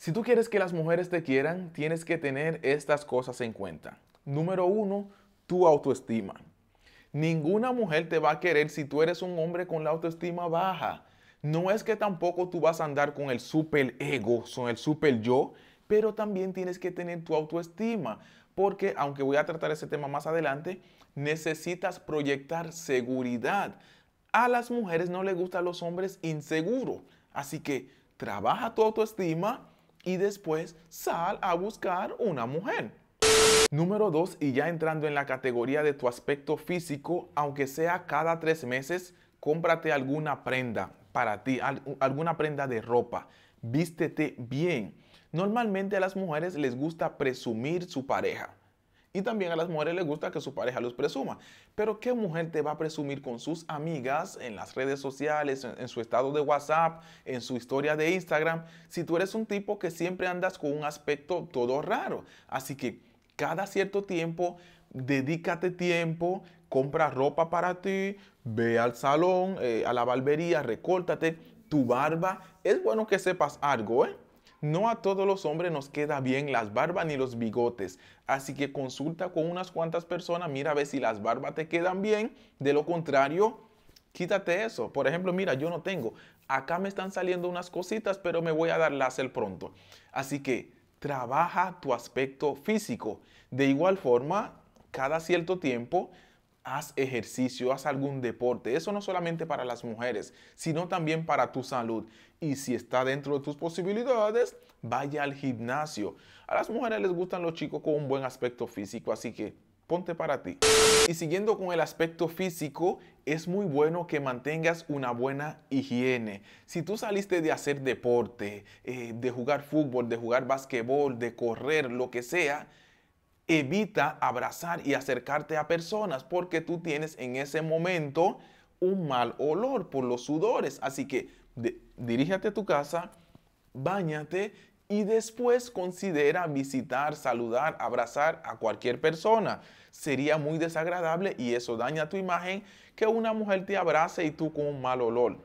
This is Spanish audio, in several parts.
Si tú quieres que las mujeres te quieran, tienes que tener estas cosas en cuenta. Número uno, tu autoestima. Ninguna mujer te va a querer si tú eres un hombre con la autoestima baja. No es que tampoco tú vas a andar con el super ego, con el super yo, pero también tienes que tener tu autoestima, porque aunque voy a tratar ese tema más adelante, necesitas proyectar seguridad. A las mujeres no les gustan los hombres inseguros, así que trabaja tu autoestima y después sal a buscar una mujer. Número 2, y ya entrando en la categoría de tu aspecto físico, aunque sea cada tres meses, cómprate alguna prenda para ti, alguna prenda de ropa. Vístete bien. Normalmente a las mujeres les gusta presumir su pareja. Y también a las mujeres les gusta que su pareja los presuma. Pero ¿qué mujer te va a presumir con sus amigas en las redes sociales, en, su estado de WhatsApp, en su historia de Instagram, si tú eres un tipo que siempre andas con un aspecto todo raro? Así que cada cierto tiempo, dedícate tiempo, compra ropa para ti, ve al salón, eh, a la barbería, recórtate tu barba. Es bueno que sepas algo, ¿eh? No a todos los hombres nos queda bien las barbas ni los bigotes, así que consulta con unas cuantas personas, mira a ver si las barbas te quedan bien, de lo contrario, quítate eso. Por ejemplo, mira, yo no tengo, acá me están saliendo unas cositas, pero me voy a dar el pronto. Así que trabaja tu aspecto físico. De igual forma, cada cierto tiempo, haz ejercicio, haz algún deporte. Eso no solamente para las mujeres, sino también para tu salud. Y si está dentro de tus posibilidades, vaya al gimnasio. A las mujeres les gustan los chicos con un buen aspecto físico, así que ponte para ti. Y siguiendo con el aspecto físico, es muy bueno que mantengas una buena higiene. Si tú saliste de hacer deporte, eh, de jugar fútbol, de jugar basquetbol, de correr, lo que sea, evita abrazar y acercarte a personas porque tú tienes en ese momento un mal olor por los sudores. Así que diríjate a tu casa, báñate y después considera visitar, saludar, abrazar a cualquier persona. Sería muy desagradable y eso daña tu imagen que una mujer te abrace y tú con un mal olor.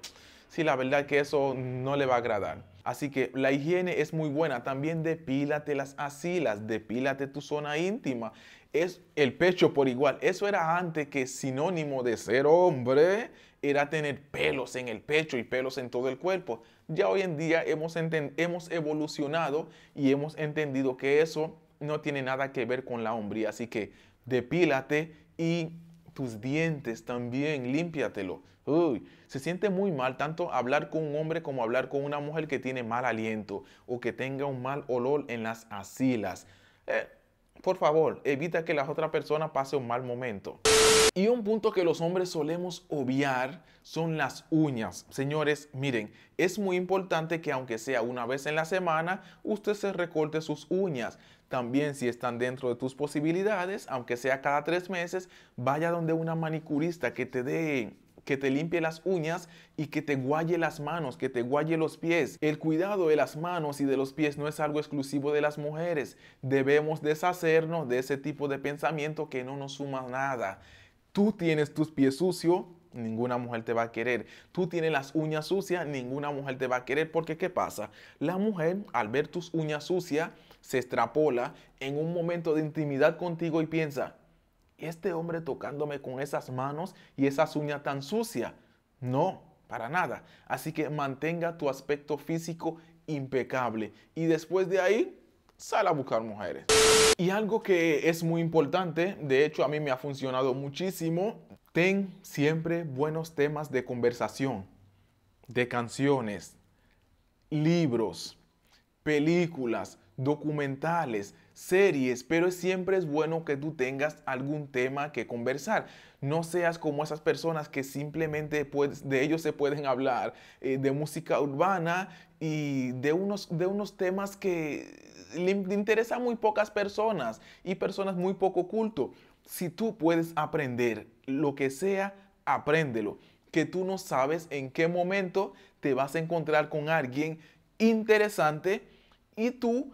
Si la verdad que eso no le va a agradar. Así que la higiene es muy buena. También depílate las asilas, depílate tu zona íntima. Es el pecho por igual. Eso era antes que sinónimo de ser hombre era tener pelos en el pecho y pelos en todo el cuerpo. Ya hoy en día hemos, hemos evolucionado y hemos entendido que eso no tiene nada que ver con la hombría. Así que depílate y tus dientes también, límpiatelo. Uy, se siente muy mal tanto hablar con un hombre como hablar con una mujer que tiene mal aliento o que tenga un mal olor en las asilas. Eh, por favor, evita que la otra persona pase un mal momento. Y un punto que los hombres solemos obviar son las uñas. Señores, miren, es muy importante que aunque sea una vez en la semana, usted se recorte sus uñas. También si están dentro de tus posibilidades, aunque sea cada tres meses, vaya donde una manicurista que te dé que te limpie las uñas y que te gualle las manos, que te gualle los pies. El cuidado de las manos y de los pies no es algo exclusivo de las mujeres. Debemos deshacernos de ese tipo de pensamiento que no nos suma nada. Tú tienes tus pies sucios, ninguna mujer te va a querer. Tú tienes las uñas sucias, ninguna mujer te va a querer. Porque ¿qué pasa? La mujer, al ver tus uñas sucias, se extrapola en un momento de intimidad contigo y piensa, este hombre tocándome con esas manos y esas uñas tan sucias. No, para nada. Así que mantenga tu aspecto físico impecable. Y después de ahí, sal a buscar mujeres. Y algo que es muy importante, de hecho a mí me ha funcionado muchísimo, ten siempre buenos temas de conversación, de canciones, libros, películas, documentales, series, pero siempre es bueno que tú tengas algún tema que conversar. No seas como esas personas que simplemente de ellos se pueden hablar eh, de música urbana y de unos, de unos temas que le interesa a muy pocas personas y personas muy poco culto. Si tú puedes aprender lo que sea, apréndelo. Que tú no sabes en qué momento te vas a encontrar con alguien interesante y tú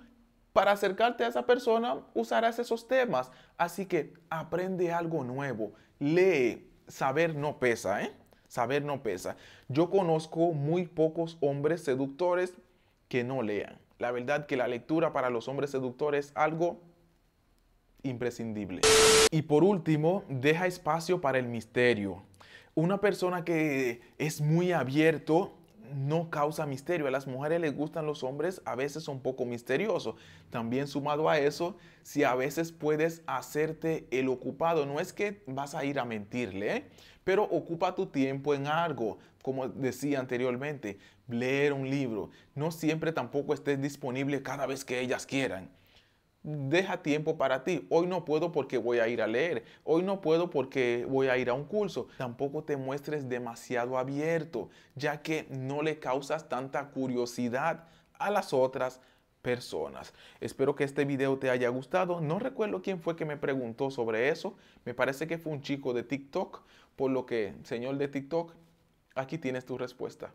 para acercarte a esa persona usarás esos temas. Así que aprende algo nuevo, lee. Saber no pesa, ¿eh? Saber no pesa. Yo conozco muy pocos hombres seductores que no lean. La verdad que la lectura para los hombres seductores es algo imprescindible. Y por último, deja espacio para el misterio. Una persona que es muy abierto no causa misterio. A las mujeres les gustan los hombres, a veces son poco misteriosos. También sumado a eso, si a veces puedes hacerte el ocupado, no es que vas a ir a mentirle, ¿eh? pero ocupa tu tiempo en algo, como decía anteriormente, leer un libro. No siempre tampoco estés disponible cada vez que ellas quieran. Deja tiempo para ti. Hoy no puedo porque voy a ir a leer. Hoy no puedo porque voy a ir a un curso. Tampoco te muestres demasiado abierto, ya que no le causas tanta curiosidad a las otras personas. Espero que este video te haya gustado. No recuerdo quién fue que me preguntó sobre eso. Me parece que fue un chico de TikTok por lo que, señor de TikTok, aquí tienes tu respuesta.